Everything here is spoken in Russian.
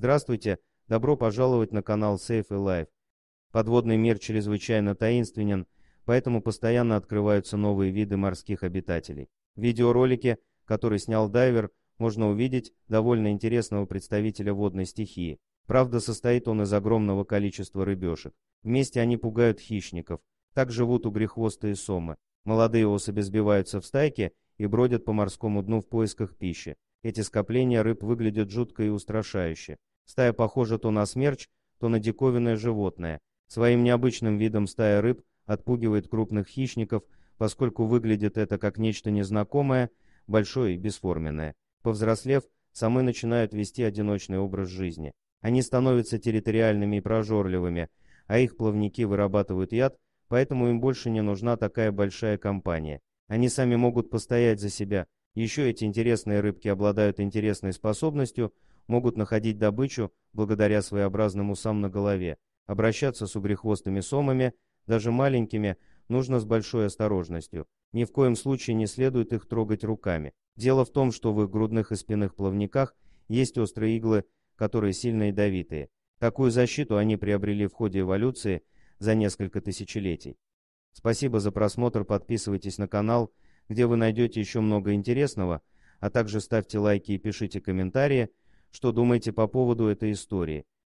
Здравствуйте, добро пожаловать на канал Safe Life. Подводный мир чрезвычайно таинственен, поэтому постоянно открываются новые виды морских обитателей. В видеоролике, который снял дайвер, можно увидеть довольно интересного представителя водной стихии. Правда, состоит он из огромного количества рыбешек. Вместе они пугают хищников. Так живут угрехвостые сомы. Молодые особи сбиваются в стайки и бродят по морскому дну в поисках пищи. Эти скопления рыб выглядят жутко и устрашающе. Стая похожа то на смерч, то на диковинное животное. Своим необычным видом стая рыб отпугивает крупных хищников, поскольку выглядит это как нечто незнакомое, большое и бесформенное. Повзрослев, самы начинают вести одиночный образ жизни. Они становятся территориальными и прожорливыми, а их плавники вырабатывают яд, поэтому им больше не нужна такая большая компания. Они сами могут постоять за себя. Еще эти интересные рыбки обладают интересной способностью – могут находить добычу благодаря своеобразному усам на голове, обращаться с угрехвостыми сомами, даже маленькими, нужно с большой осторожностью. Ни в коем случае не следует их трогать руками. Дело в том, что в их грудных и спинных плавниках есть острые иглы, которые сильно ядовитые. Такую защиту они приобрели в ходе эволюции за несколько тысячелетий. Спасибо за просмотр, подписывайтесь на канал, где вы найдете еще много интересного, а также ставьте лайки и пишите комментарии – что думаете по поводу этой истории.